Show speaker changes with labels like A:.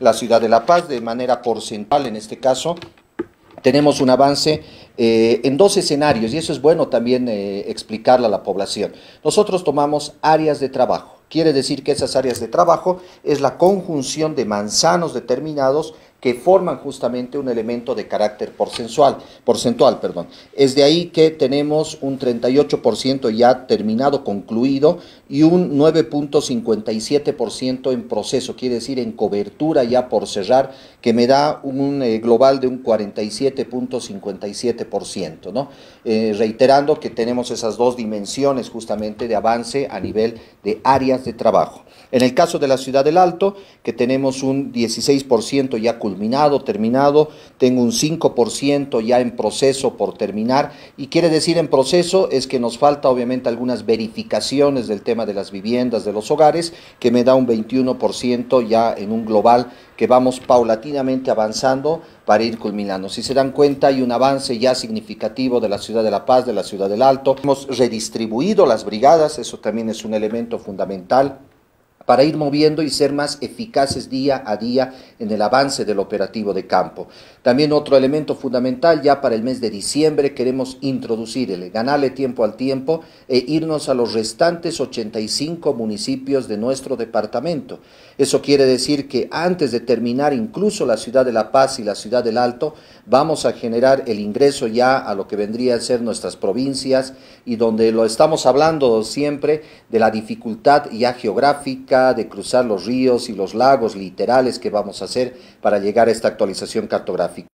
A: la ciudad de La Paz de manera porcentual en este caso. Tenemos un avance eh, en dos escenarios y eso es bueno también eh, explicarle a la población. Nosotros tomamos áreas de trabajo. Quiere decir que esas áreas de trabajo es la conjunción de manzanos determinados que forman justamente un elemento de carácter porcentual. porcentual perdón. Es de ahí que tenemos un 38% ya terminado, concluido, y un 9.57% en proceso, quiere decir en cobertura ya por cerrar, que me da un eh, global de un 47.57%. ¿no? Eh, reiterando que tenemos esas dos dimensiones justamente de avance a nivel de áreas de trabajo. En el caso de la ciudad del Alto, que tenemos un 16% ya culminado, culminado, terminado, tengo un 5% ya en proceso por terminar y quiere decir en proceso es que nos falta obviamente algunas verificaciones del tema de las viviendas, de los hogares, que me da un 21% ya en un global que vamos paulatinamente avanzando para ir culminando. Si se dan cuenta, hay un avance ya significativo de la ciudad de La Paz, de la ciudad del Alto. Hemos redistribuido las brigadas, eso también es un elemento fundamental para ir moviendo y ser más eficaces día a día en el avance del operativo de campo. También otro elemento fundamental, ya para el mes de diciembre queremos introducirle, ganarle tiempo al tiempo e irnos a los restantes 85 municipios de nuestro departamento. Eso quiere decir que antes de terminar incluso la ciudad de La Paz y la ciudad del Alto, vamos a generar el ingreso ya a lo que vendría a ser nuestras provincias y donde lo estamos hablando siempre de la dificultad ya geográfica, de cruzar los ríos y los lagos literales que vamos a hacer para llegar a esta actualización cartográfica.